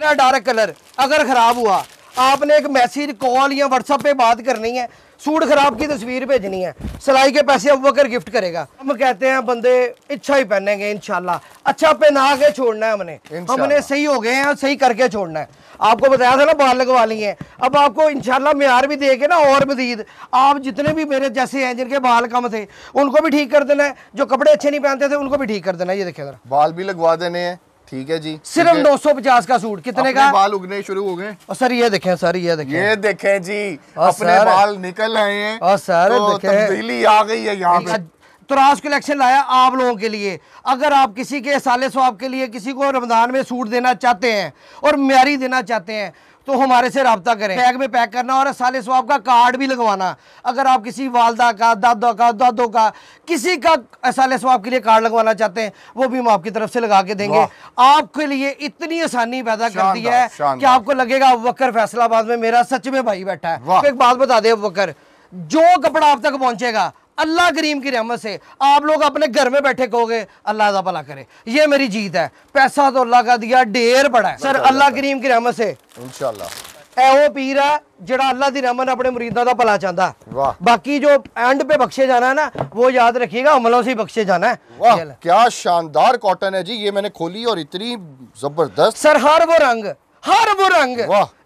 मेरा dark colour अगर ख़राब हुआ आपने एक मैसेज कॉल या व्हाट्सअप पे बात करनी है सूट खराब की तस्वीर भेजनी है सिलाई के पैसे अब वगैरह गिफ्ट करेगा हम कहते हैं बंदे अच्छा ही पहनेंगे इनशाला अच्छा पहना के छोड़ना है हमने हमने सही हो गए हैं सही करके छोड़ना है आपको बताया था ना बाल लगवा ली है अब आपको इनशाला म्यार भी दे के ना और मजीद आप जितने भी मेरे जैसे हैं जिनके बाल कम थे उनको भी ठीक कर देना है जो कपड़े अच्छे नहीं पहनते थे उनको भी ठीक कर देना है ये देखे बाल भी लगवा देने हैं ठीक है जी सिर्फ दो सौ पचास का सूट कितने का बाल उगने शुरू हो गए और सर ये देखें सर ये देखें ये देखें जी अपने बाल निकल आए हैं और सर तो तब्दीली आ गई है यहाँ पे अच्छा, तुरास कलेक्शन लाया आप लोगों के लिए अगर आप किसी के साले स्वाब के लिए किसी को रमज़ान में सूट देना चाहते हैं और म्यारी देना चाहते हैं तो हमारे से रबता करें बैग में पैक करना और साले स्वाब का कार्ड भी लगवाना अगर आप किसी वालदा का दादा का दादो का किसी का साले स्वाब के लिए कार्ड लगवाना चाहते हैं वो भी हम आपकी तरफ से लगा के देंगे आपके लिए इतनी आसानी पैदा कर दी है कि आपको लगेगा वक्र फैसलाबाद में मेरा सच में भाई बैठा है एक बात बता दे वक्र जो कपड़ा आप तक पहुंचेगा अल्लाह करीम की रहमत से आप लोग अपने घर में बैठे कहोगे अल्लाह का भला करे ये मेरी जीत है पैसा तो अल्लाह का दिया ढेर बड़ा है सर अल्लाह करीम की रहमत से इनशाला ਉਹ हर वो रंग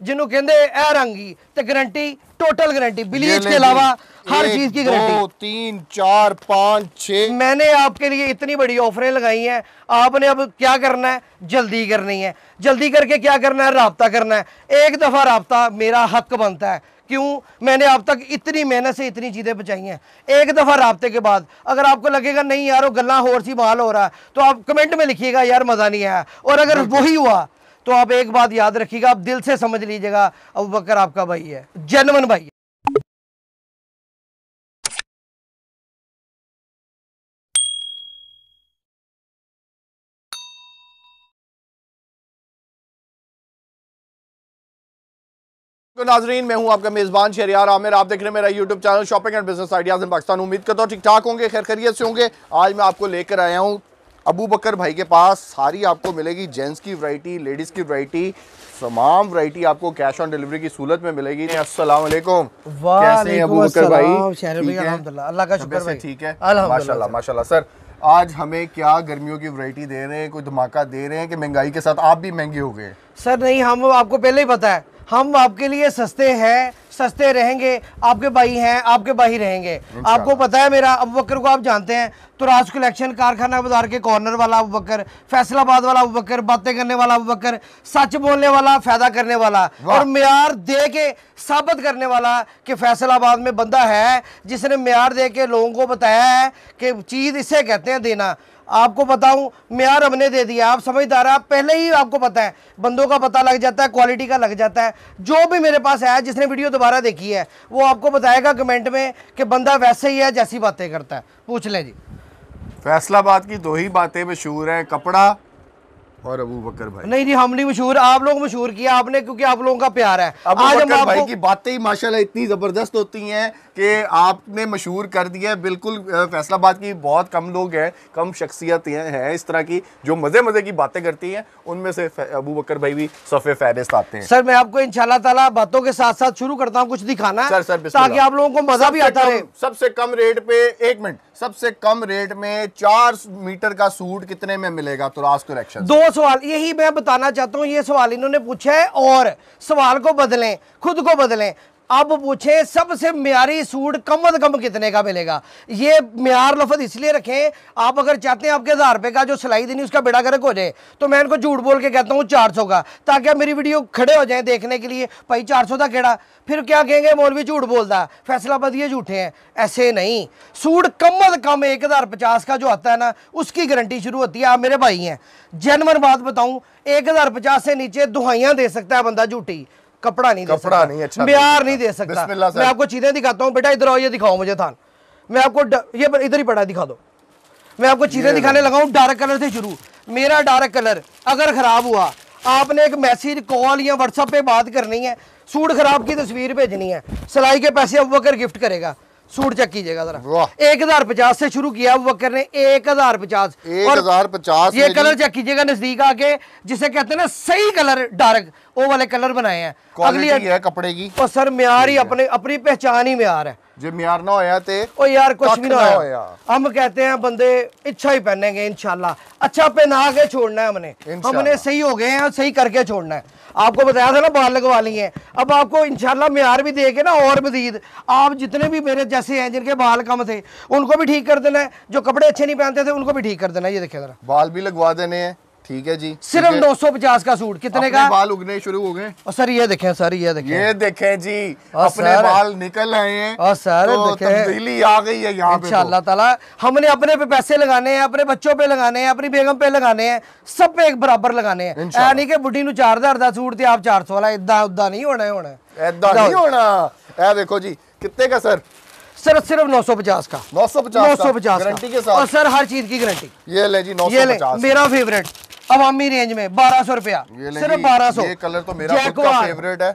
जिन्हों कहते रंग ही गरंटी टोटल गारंटी ब्लीच के अलावा हर चीज की गारंटी तीन चार पाँच छ मैंने आपके लिए इतनी बड़ी ऑफरें लगाई हैं आपने अब क्या करना है जल्दी करनी है जल्दी करके क्या करना है रबता करना है एक दफ़ा रबता मेरा हक बनता है क्यों मैंने अब तक इतनी मेहनत से इतनी चीज़ें बचाई हैं एक दफ़ा रबते के बाद अगर आपको लगेगा नहीं यार वो गल्ला और सी माल हो रहा है तो आप कमेंट में लिखिएगा यार मज़ा नहीं आया और अगर वही हुआ तो आप एक बात याद रखिएगा आप दिल से समझ लीजिएगा अब बकर आपका भाई है जैनमन भाई है। तो नाजरीन मैं हूं आपका मेज़बान शेरियार आमिर आप देख रहे हैं मेरा YouTube channel shopping and business ideas in Pakistan उम्मीद करता हूं ठीक ठाक होंगे खैर खैरियत से होंगे आज मैं आपको लेकर आया हूं अबू बकर भाई के पास सारी आपको मिलेगी जेंट्स की वरायटी लेडीज़ की वरायटी तमाम वरायटी आपको कैश ऑन डिलीवरी की सूरत में मिलेगी असल कैसे अबू बकर भाई अल्लाह का शुक्र ठीक है माशा माशा सर आज हमें क्या गर्मियों की वरायटी दे रहे हैं कोई धमाका दे रहे हैं कि महंगाई के साथ आप भी महंगे हो गए सर नहीं हम आपको पहले ही पता है हम आपके लिए सस्ते हैं सस्ते रहेंगे आपके भाई हैं आपके भाई रहेंगे आपको पता है मेरा अब बकर को आप जानते हैं तो राज कलेक्शन कारखाना बाजार के कॉर्नर वाला अब बकर फैसलाबाद वाला अब बकर बातें करने वाला अब बकर सच बोलने वाला फायदा करने वाला और मैार दे के साबित करने वाला कि फैसलाबाद में बंदा है जिसने मैार दे के लोगों को बताया है कि चीज़ इसे कहते हैं देना आपको बताऊं मैार हमने दे दिया आप समझदार आप पहले ही आपको पता है बंदों का पता लग जाता है क्वालिटी का लग जाता है जो भी मेरे पास आया जिसने वीडियो दोबारा देखी है वो आपको बताएगा कमेंट में कि बंदा वैसे ही है जैसी बातें करता है पूछ लें जी फैसलाबाद की दो ही बातें मशहूर हैं कपड़ा और अबू बकर भाई नहीं नहीं हम नहीं मशहूर आप लोग मशहूर किया आपने क्योंकि आप लोगों का प्यार है आज हम आपको... भाई की बातें ही माशाल्लाह इतनी ज़बरदस्त होती हैं कि आपने मशहूर कर दिया है बिल्कुल फैसलाबाद की बहुत कम लोग हैं कम शख्सियत हैं इस तरह की जो मज़े मज़े की बातें करती हैं उनमें से अबू बकर भाई भी सफ़े फहरिस्त आते हैं सर मैं आपको इन ताला बातों के साथ साथ शुरू करता हूँ कुछ दिखाना सर सर ताकि आप लोगों को मज़ा भी आता है सबसे कम रेट पे एक मिनट सबसे कम रेट में चार मीटर का सूट कितने में मिलेगा तो कलेक्शन दो सवाल यही मैं बताना चाहता हूँ ये सवाल इन्होंने पूछा है और सवाल को बदलें खुद को बदलें अब पूछे सबसे म्यारी सूट कम अज कम कितने का मिलेगा ये म्यार लफज इसलिए रखें आप अगर चाहते हैं आपके हज़ार रुपये का जो सिलाई देनी उसका बेड़ा गर्क हो जाए तो मैं इनको झूठ बोल के कहता हूँ चार सौ का ताकि आप मेरी वीडियो खड़े हो जाएँ देखने के लिए भाई चार सौ का केड़ा फिर क्या कहेंगे मौलवी झूठ बोलता फैसला ये झूठे हैं ऐसे नहीं सूट कम अज कम एक हज़ार पचास का जो आता है ना उसकी गारंटी शुरू होती है आप मेरे भाई हैं जनवर बात बताऊँ एक हज़ार पचास से नीचे दुहाइयाँ दे सकता है बंदा झूठी कपड़ा नहीं कपड़ा नहीं अच्छा बिहार नहीं दे सकता मैं आपको चीजें दिखाता हूँ बेटा इधर आओ ये दिखाओ मुझे थान मैं आपको ये इधर ही पड़ा दिखा दो मैं आपको चीजें दिखाने लगा हूँ डार्क कलर से शुरू मेरा डार्क कलर अगर खराब हुआ आपने एक मैसेज कॉल या व्हाट्सएप पे बात करनी है सूट खराब की तस्वीर भेजनी है सिलाई के पैसे अब वकर गिफ्ट करेगा सूट चेक कीजिएगा जरा एक हजार पचास से शुरू किया अब बकर ने एक हजार पचास एक हजार पचास ये कलर चेक कीजिएगा नजदीक आके जिसे कहते हैं ना सही कलर डार्क वो वाले कलर बनाए हैं अगली है कपड़े की और सर म्यार ही अपने अपनी पहचान ही म्यार है जो म्यार ना होया ते ओ यार कुछ भी ना होया हम कहते हैं बंदे अच्छा ही पहनेंगे इंशाल्लाह अच्छा पहना के छोड़ना है हमने हमने सही हो गए हैं सही करके छोड़ना है आपको बताया था ना बाल लगवा लिए अब आपको इनशाला मैार भी के ना और मजीद आप जितने भी मेरे जैसे हैं जिनके बाल कम थे उनको भी ठीक कर देना है जो कपड़े अच्छे नहीं पहनते थे उनको भी ठीक कर देना है ये देखिए ज़रा बाल भी लगवा देने हैं ठीक है जी सिर्फ नौ सौ पचास का सूट कितने का बाल उगने शुरू हो गए और सर ये देखें सर ये देखें ये देखें जी अपने बाल निकल आए हैं और सर तो तब्दीली आ गई है यहाँ पे तो। इंशाल्लाह ताला हमने अपने पे पैसे लगाने हैं अपने बच्चों पे लगाने हैं अपनी बेगम पे लगाने हैं सब पे एक बराबर लगाने हैं यानी बुढ़ी नु चार हजार का सूट ते आप चार सौ वाला इदा उदा नहीं होना होना ऐदा नहीं होना देखो जी कितने का सर सर सिर्फ नौ सौ पचास का नौ सौ पचास नौ सौ पचास गारंटी के साथ और सर हर चीज की गारंटी ये ले जी नौ सौ पचास मेरा फेवरेट अवामी रेंज में बारह सौ रुपया सिर्फ बारह सौ कलर तो मेरा फेवरेट है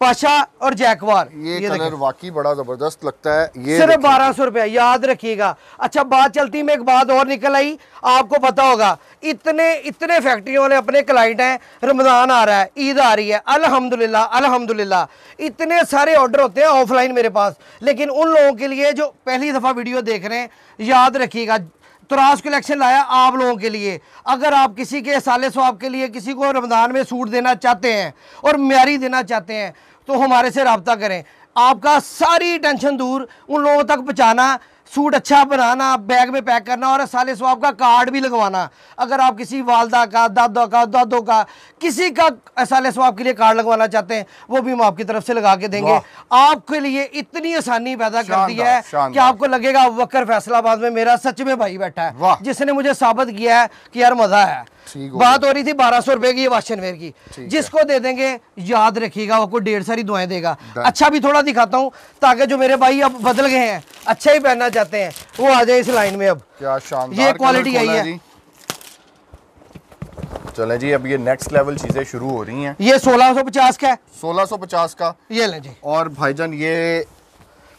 पाशा और जैकवार ये, ये कलर वाकई बड़ा जबरदस्त लगता है ये सिर्फ बारह सौ रुपया याद रखिएगा अच्छा बात चलती में एक बात और निकल आई आपको पता होगा इतने इतने फैक्ट्री वाले अपने क्लाइंट हैं रमज़ान आ रहा है ईद आ रही है अल्हम्दुलिल्लाह अल्हम्दुलिल्लाह इतने सारे ऑर्डर होते हैं ऑफलाइन मेरे पास लेकिन उन लोगों के लिए जो पहली दफ़ा वीडियो देख रहे हैं याद रखिएगा तुरास कलेक्शन लाया आप लोगों के लिए अगर आप किसी के साले स्वाब के लिए किसी को रमज़ान में सूट देना चाहते हैं और म्यारी देना चाहते हैं तो हमारे से रबता करें आपका सारी टेंशन दूर उन लोगों तक पहुँचाना सूट अच्छा बनाना बैग में पैक करना और साले स्वाब का कार्ड भी लगवाना अगर आप किसी वालदा का दादा का दादो का किसी का साले स्वाब के लिए कार्ड लगवाना चाहते हैं वो भी हम आपकी तरफ से लगा के देंगे आपके लिए इतनी आसानी पैदा कर दी है कि आपको लगेगा वक्र फैसलाबाद में मेरा सच में भाई बैठा है जिसने मुझे साबित किया है कि यार मज़ा है बात हो रही थी बारह सौ रुपए की वाशन वेयर की जिसको दे देंगे याद रखिएगा वो कोई डेढ़ सारी दुआएं देगा अच्छा भी थोड़ा दिखाता हूँ ताकि जो मेरे भाई अब बदल गए हैं अच्छा ही पहनना चाहते हैं वो आ जाए इस लाइन में अब क्या ये क्वालिटी आई है चले जी अब ये नेक्स्ट लेवल चीजें शुरू हो रही हैं ये 1650 का है 1650 का ये ले जी और भाईजान ये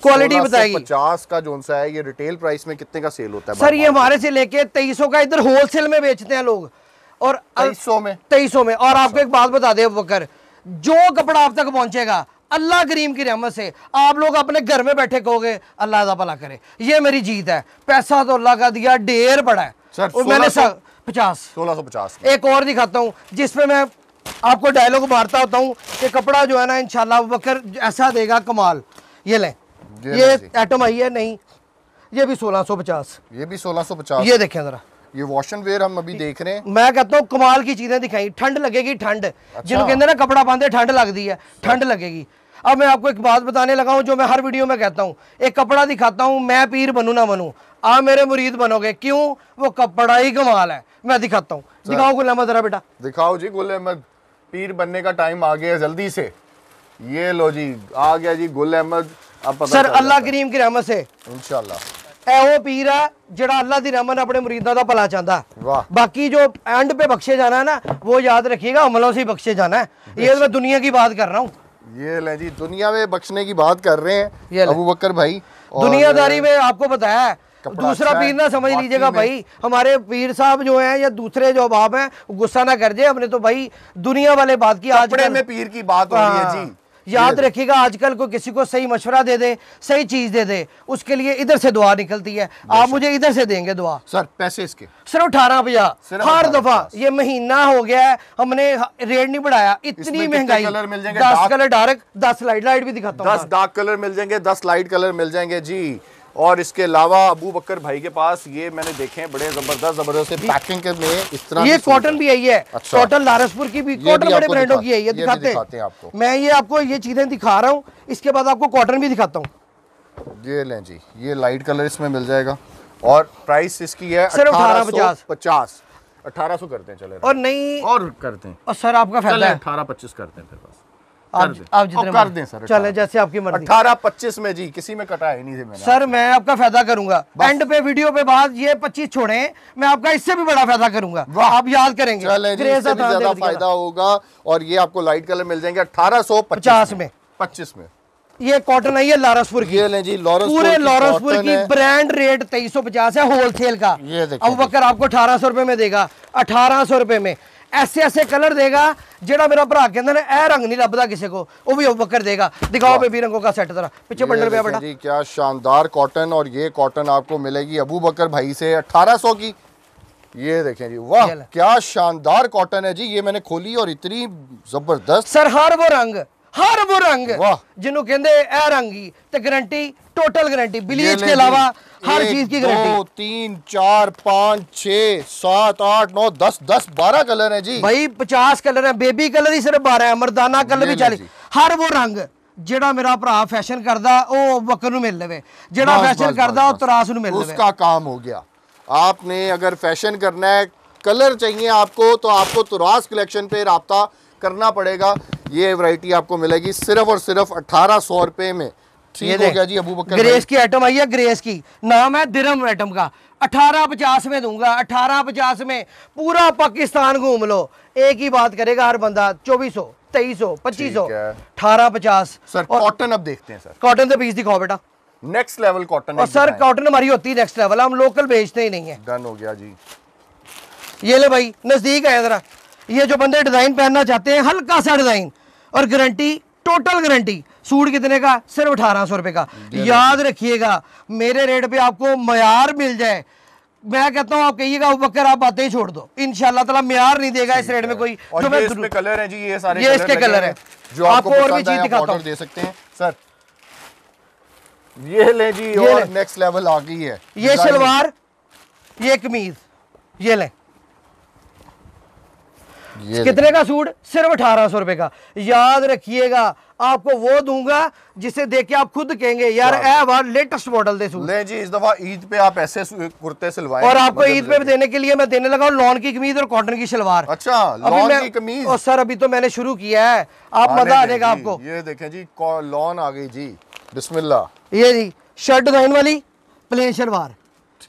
क्वालिटी बताएगी 1650 का जोन सा है ये रिटेल प्राइस में कितने का सेल होता है सर ये हमारे से लेके 2300 का इधर होलसेल में बेचते हैं लोग और तेईसों में तेईसों में और अच्छा। आपको एक बात बता दे बकर जो कपड़ा आप तक पहुंचेगा अल्लाह करीम की रहमत से आप लोग अपने घर में बैठे कहोगे अल्लाह भला करे ये मेरी जीत है पैसा तो अल्लाह का दिया ढेर बड़ा है सर, और मैंने पचास सोलह सौ पचास एक और दिखाता हूँ जिसमें मैं आपको डायलॉग मारता होता हूँ कि कपड़ा जो है ना इनशाला बकर ऐसा देगा कमाल ये लें ये, ये आइटम आई है नहीं ये भी सोलह सौ पचास ये भी सोलह सौ पचास ये देखें ज़रा ये वॉश एंड वेयर हम अभी देख रहे हैं मैं कहता हूँ कमाल की चीजें दिखाई ठंड लगेगी ठंड अच्छा। जिनको कहते हैं ना कपड़ा पाते ठंड लगती है ठंड अच्छा। लगेगी अब मैं आपको एक बात बताने लगा हूँ जो मैं हर वीडियो में कहता हूँ एक कपड़ा दिखाता हूँ मैं पीर बनू ना बनू आप मेरे मुरीद बनोगे क्यों वो कपड़ा ही कमाल है मैं दिखाता हूँ दिखाओ गुल अहमद जरा बेटा दिखाओ जी गुल अहमद पीर बनने का टाइम आ गया जल्दी से ये लो जी आ गया जी गुल अहमद अब सर अल्लाह करीम की रहमत से इंशाल्लाह अपने मुरीदा बाकी जो एंड पे बख्शे जाना है ना वो याद रखिएगा से बख्शे जाना है ये मैं दुनिया की बात कर रहा हूँ ये ले जी दुनिया में बख्शने की बात कर रहे हैं अबू बकर भाई दुनियादारी में आपको बताया अच्छा दूसरा पीर ना समझ लीजिएगा भाई हमारे पीर साहब जो हैं या दूसरे जो बाप हैं गुस्सा ना कर जाए हमने तो भाई दुनिया वाले बात की आज में पीर की बात हो रही है जी हाँ। याद रखिएगा आजकल कोई किसी को सही मशवरा दे दे सही चीज दे दे उसके लिए इधर से दुआ निकलती है आप मुझे इधर से देंगे दुआ सर पैसे इसके सर अठारह रुपया हर दफा ये महीना हो गया है हमने रेट नहीं बढ़ाया इतनी महंगाई कलर मिल जाएंगे दस कलर डार्क दस लाइट लाइट भी दिखाता हूँ दस डार्क कलर मिल जाएंगे दस लाइट कलर मिल जाएंगे जी और इसके अलावा अबू बकर भाई के पास ये मैंने देखे हैं बड़े जबरदस्त जबरदस्त पैकिंग के में इस तरह ये कॉटन भी आई है कॉटन अच्छा। लारसपुर की भी कॉटन बड़े ब्रांडों की है ये दिखाते, हैं आपको मैं ये आपको ये चीजें दिखा रहा हूँ इसके बाद आपको कॉटन भी दिखाता हूँ ये लें जी ये लाइट कलर इसमें मिल जाएगा और प्राइस इसकी है सर अठारह पचास पचास अठारह सौ करते हैं चले और नहीं और करते हैं और सर आपका फैसला अठारह पच्चीस करते हैं फिर बस आप जितने कर दें सर चले जैसे आपकी मर्जी अठारह पच्चीस में जी किसी में कटाया नहीं थे मैंने सर मैं आपका फायदा करूंगा एंड पे वीडियो पे बाद ये पच्चीस छोड़े मैं आपका इससे भी बड़ा फायदा करूंगा आप याद करेंगे ज्यादा फायदा होगा और ये आपको लाइट कलर मिल जाएंगे अठारह सौ पचास में पच्चीस में ये कॉटन है ये लॉरसपुर की ये ले जी लॉरसपुर पूरे लॉरसपुर की की ब्रांड रेट तेईस सौ पचास है होलसेल का ये अब बकर आपको अठारह सौ रुपए में देगा अठारह सौ रुपए में ऐसे ऐसे कलर देगा ਜਿਹੜਾ मेरा भरा ਕਹਿੰਦਾ ਨੇ ਇਹ ਰੰਗ ਨਹੀਂ ਲੱਭਦਾ ਕਿਸੇ ਕੋ ਉਹ ਵੀ ਉਹ ਬੱਕਰ ਦੇਗਾ ਦਿਖਾਓ ਬੇਬੀ ਰੰਗੋ ਦਾ ਸੈੱਟ ਜਰਾ बंडल पे बैठा जी क्या शानदार कॉटन और ये कॉटन आपको मिलेगी अबू बकर भाई से 1800 की ये देखें जी वाह क्या शानदार कॉटन है जी ये मैंने खोली और इतनी जबरदस्त सर हर वो रंग ਹਰ ਉਹ ਰੰਗ ਜਿਹਨੂੰ ਕਹਿੰਦੇ ਇਹ ਰੰਗੀ ਤੇ टोटल गारंटी ब्लीच के अलावा हर चीज की गारंटी दो तीन चार पाँच छः सात आठ नौ दस दस बारह कलर है जी भाई पचास कलर है बेबी कलर ही सिर्फ बारह है मरदाना कलर भी चालीस हर वो रंग ਜਿਹੜਾ मेरा भरा फैशन ਕਰਦਾ ਉਹ ਬੱਕਰ ਨੂੰ ਮਿਲ ਲਵੇ ਜਿਹੜਾ ਫੈਸ਼ਨ ਕਰਦਾ ਉਹ ਤਰਾਸ काम हो गया आपने अगर फैशन करना है कलर चाहिए आपको तो आपको तुरास कलेक्शन पे रहा करना पड़ेगा ये वैरायटी आपको मिलेगी सिर्फ और सिर्फ अठारह सौ रुपए में ये हो गया जी अबू बकर ग्रेस की आइटम आई है ग्रेस की नाम है दिरम आइटम का अठारह पचास में दूंगा अठारह पचास में पूरा पाकिस्तान घूम लो एक ही बात करेगा हर बंदा चौबीस सौ तेईस सौ पच्चीस सौ अठारह पचास सर कॉटन अब देखते हैं सर कॉटन से पीस दिखाओ बेटा नेक्स्ट लेवल कॉटन और सर कॉटन हमारी होती है नेक्स्ट लेवल हम लोकल बेचते ही नहीं है डन हो गया जी ये ले भाई नजदीक है जरा ये जो बंदे डिजाइन पहनना चाहते हैं हल्का सा डिजाइन और गारंटी टोटल गारंटी सूट कितने का सिर्फ अठारह सौ रुपए का याद रखिएगा मेरे रेट पे आपको मैार मिल जाए मैं कहता हूँ आप कहिएगा बकर आप बातें ही छोड़ दो इन ताला मयार नहीं देगा इस रेट में कोई जो तो ये इसमें कलर है जी ये सारे ये इसके कलर है जो आपको और भी चीज दिखाता हूँ दे सकते हैं सर ये ले जी ये और नेक्स्ट लेवल आ गई है ये सलवार ये कमीज ये लें कितने का सूट सिर्फ अठारह सौ रुपए का याद रखिएगा आपको वो दूंगा जिसे देख के आप खुद कहेंगे यार ए बार लेटेस्ट मॉडल दे सूट जी इस दफा ईद पे आप ऐसे कुर्ते सिलवाए और आपको ईद पे देने के लिए मैं देने लगा हूँ लॉन की कमीज और कॉटन की सलवार अच्छा लॉन की कमीज और सर अभी तो मैंने शुरू किया है आप मजा आ जाएगा आपको ये देखे जी लॉन आ गई जी बिस्मिल्ला ये जी शर्ट डिजाइन वाली प्लेन शलवार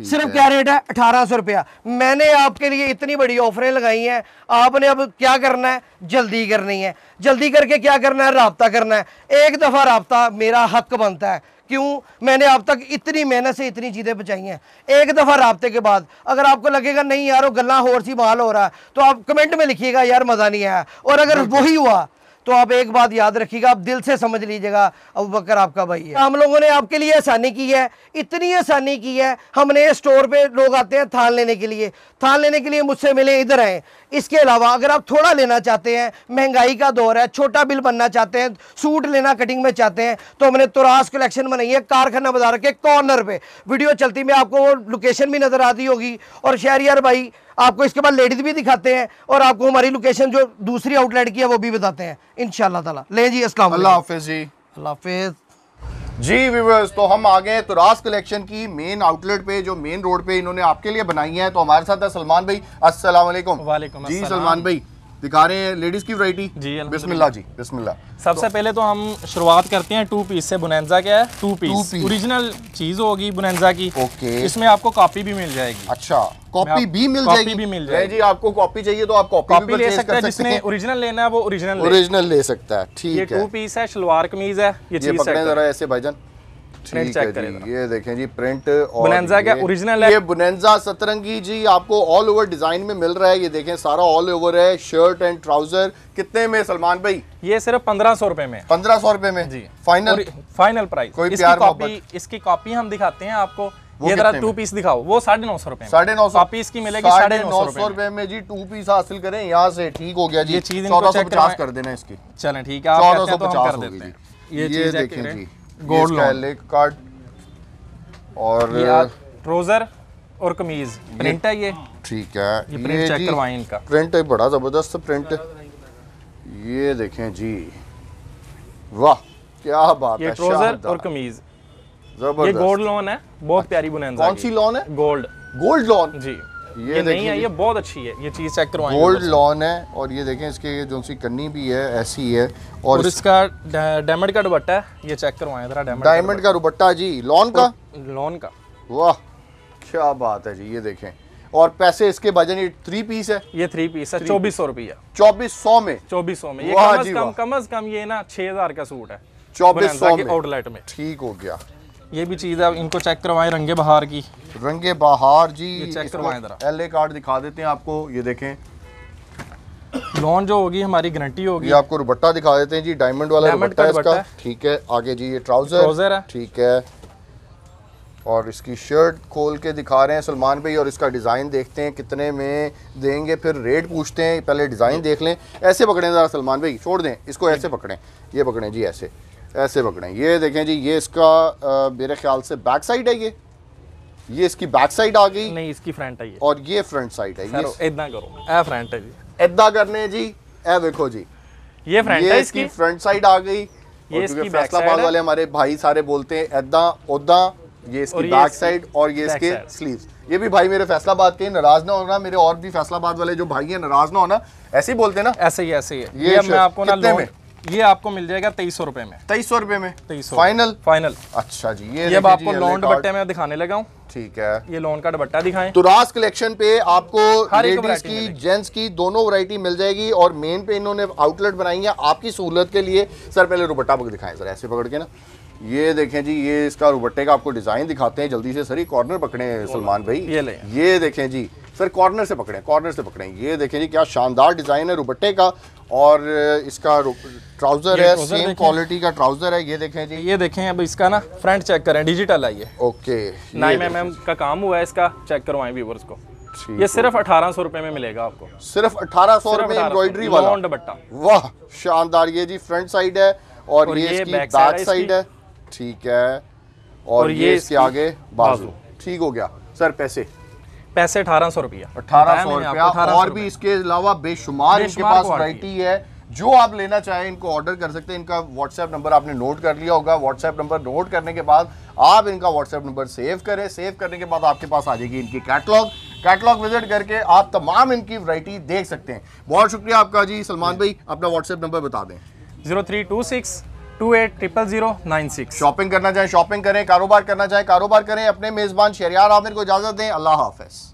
सिर्फ क्या रेट है अठारह सौ रुपया मैंने आपके लिए इतनी बड़ी ऑफरें लगाई हैं आपने अब क्या करना है जल्दी करनी है जल्दी करके क्या करना है रबता करना है एक दफ़ा रबता मेरा हक बनता है क्यों मैंने आप तक इतनी मेहनत से इतनी चीज़ें बचाई हैं एक दफ़ा रबते के बाद अगर आपको लगेगा नहीं यार वो गला और सी माल हो रहा है तो आप कमेंट में लिखिएगा यार मज़ा नहीं आया और अगर वही हुआ तो आप एक बात याद रखिएगा आप दिल से समझ लीजिएगा अब बकर आपका भाई है हम लोगों ने आपके लिए आसानी की है इतनी आसानी की है हमने स्टोर पे लोग आते हैं थान लेने के लिए स्थान लेने के लिए मुझसे मिले इधर आए इसके अलावा अगर आप थोड़ा लेना चाहते हैं महंगाई का दौर है छोटा बिल बनना चाहते हैं सूट लेना कटिंग में चाहते हैं तो हमने तुरास कलेक्शन बनाई है कारखाना बाजार के कॉर्नर पे वीडियो चलती में आपको लोकेशन भी नज़र आती होगी और शहर भाई आपको इसके बाद लेडीज भी दिखाते हैं और आपको हमारी लोकेशन जो दूसरी आउटलेट की है वो भी बताते हैं इन शाह ले जी असल हाफिज़ जी अल्लाह हाफिज़ जी व्यूवर्स तो हम आ गए तो रास कलेक्शन की मेन आउटलेट पे जो मेन रोड पे इन्होंने आपके लिए बनाई है तो हमारे साथ है सलमान भाई असल जी सलमान भाई दिखा रहे हैं लेडीज की वरायटी जी बिस्मिल्ला जी बिस्मिल्ला सबसे तो, पहले तो हम शुरुआत करते हैं टू पीस से बुनैजा क्या है टू पीस ओरिजिनल चीज होगी बुनैजा की ओके इसमें आपको कॉपी भी मिल जाएगी अच्छा कॉपी भी मिल जाएगी भी मिल जाएगी जी आपको कॉपी चाहिए तो आप कॉपी, ले सकते हैं जिसने ओरिजिनल लेना है वो ओरिजिनल ओरिजिनल ले सकता है ठीक है टू पीस है शलवार कमीज है ये चीज पकड़े जरा ऐसे भाईजान प्रिंट चेक करें ये देखें जी प्रिंट बुनेंजा का ओरिजिनल है ये बुनेंजा सतरंगी जी आपको ऑल ओवर डिजाइन में मिल रहा है ये देखें सारा ऑल ओवर है शर्ट एंड ट्राउजर कितने में सलमान भाई ये सिर्फ पंद्रह सौ रुपए में पंद्रह सौ रुपए में जी फाइनल फाइनल प्राइस कोई प्यार इसकी कॉपी हम दिखाते हैं आपको ये टू पीस दिखाओ वो साढ़े नौ सौ रुपए साढ़े नौ सौ पीस की मिलेगी साढ़े नौ सौ रुपए में जी टू पीस हासिल करें यहाँ से ठीक हो गया जी ये चीज कर देना इसकी चलें ठीक है तो चौदह सौ पचास ये, ये देखें जी गोल्ड लेग कार्ड और ट्रोजर और कमीज प्रिंट है ये ठीक है ये प्रिंट ये चेक करवाएं इनका प्रिंट है बड़ा जबरदस्त प्रिंट ये देखें जी वाह क्या बात ये है ट्रोजर और कमीज जबरदस्त ये गोल्ड लॉन है बहुत अच्छा। प्यारी बुनैन कौन सी लॉन है गोल्ड गोल्ड लॉन जी ये, ये नहीं है ये बहुत अच्छी है ये चीज़ चेक करवाएंगे गोल्ड लॉन है और ये देखें इसके जो सी कन्नी भी है ऐसी है और, और इसका डायमंड का दुपट्टा है ये चेक करवाएं जरा डायमंड डायमंड का दुपट्टा जी लॉन का लॉन का वाह क्या बात है जी ये देखें और पैसे इसके वजन ये थ्री पीस है ये थ्री पीस है चौबीस सौ रुपया चौबीस सौ में चौबीस सौ में ये कम अज कम कम अज कम ये ना छह हजार का सूट है चौबीस सौ आउटलेट में ठीक हो गया ये भी चीज़ है इनको चेक करवाएं रंगे बहार की रंगे बहार जी ये चेक करवाएं जरा एल कार्ड दिखा देते हैं आपको ये देखें लोन जो होगी हमारी गारंटी होगी ये आपको दुपट्टा दिखा देते हैं जी डायमंड वाला दुपट्टा इसका ठीक है आगे जी ये ट्राउजर ट्राउजर है ठीक है और इसकी शर्ट खोल के दिखा रहे हैं सलमान भाई और इसका डिज़ाइन देखते हैं कितने में देंगे फिर रेट पूछते हैं पहले डिज़ाइन देख लें ऐसे पकड़ें ज़रा सलमान भाई छोड़ दें इसको ऐसे पकड़ें ये पकड़ें जी ऐसे ऐसे पकड़े ये देखें जी ये इसका आ, मेरे ख्याल से बैक साइड है ये ये इसकी बैक साइड आ गई नहीं इसकी फ्रंट है ये और ये फ्रंट साइड है ये इतना करो फ्रंट है जी इतना करने जी ए देखो जी ये फ्रंट है इसकी फ्रंट साइड आ गई ये इसकी फैसलाबाद वाले हमारे भाई सारे बोलते हैं ऐदा उदा ये इसकी बैक साइड और ये इसके स्लीव्स ये भी भाई मेरे फैसलाबाद के नाराज ना होना मेरे और भी फैसलाबाद वाले जो भाई हैं नाराज ना होना ऐसे ही बोलते हैं ना ऐसे ही ऐसे ही ये, ये मैं आपको ना लोन ये आपको मिल जाएगा तेईस सौ रुपए में तेईस सौ रुपए में तेईस फाइनल फाइनल अच्छा जी ये ये अब आपको लोन दुपट्टे में दिखाने लगा हूँ ठीक है ये लोन का दुपट्टा दिखाएं तो रास कलेक्शन पे आपको लेडीज की जेंट्स की दोनों वैरायटी मिल जाएगी और मेन पे इन्होंने आउटलेट बनाई है आपकी सहूलत के लिए सर पहले दुपट्टा दिखाएं सर ऐसे पकड़ के ना ये देखें जी ये इसका रुबट्टे का आपको डिजाइन दिखाते हैं जल्दी से सर कॉर्नर पकड़े सलमान भाई ये ये देखें जी सर कॉर्नर से पकड़ें कॉर्नर से पकड़ें ये देखें जी क्या शानदार डिज़ाइन है रुबट्टे का और इसका ट्राउज़र है सेम क्वालिटी का ट्राउज़र है ये देखें जी ये देखें अब इसका ना फ्रंट चेक करें डिजिटल आइए okay nine M M mm का काम हुआ है इसका चेक करवाएं व्यूवर्स को ये सिर्फ अठारह सौ रुपए में मिलेगा आपको सिर्फ अठारह सौ रुपए एम्ब्रॉयडरी वाला दुपट्टा वाह शानदार ये जी फ्रंट साइड है और, और ये, ये बैक साइड है ठीक है और, और ये, ये इसके आगे बाजू ठीक हो गया सर पैसे पैसे अठारह सौ रुपया अठारह और भी इसके अलावा बेशुमार है जो आप लेना चाहें इनको ऑर्डर कर सकते हैं इनका व्हाट्सएप नंबर आपने नोट कर लिया होगा व्हाट्सएप नंबर नोट करने के बाद आप इनका व्हाट्सएप नंबर सेव करें सेव करने के बाद आपके पास आ जाएगी इनकी कैटलॉग कैटलॉग विजिट करके आप तमाम इनकी वरायटी देख सकते हैं बहुत शुक्रिया आपका जी सलमान भाई अपना व्हाट्सएप नंबर बता दें zero three two six two eight triple zero nine six shopping करना चाहे शॉपिंग करें कारोबार करना चाहे कारोबार करें अपने मेजबान शेरियार आमिर को इजाजत दें अल्लाह हाफिज़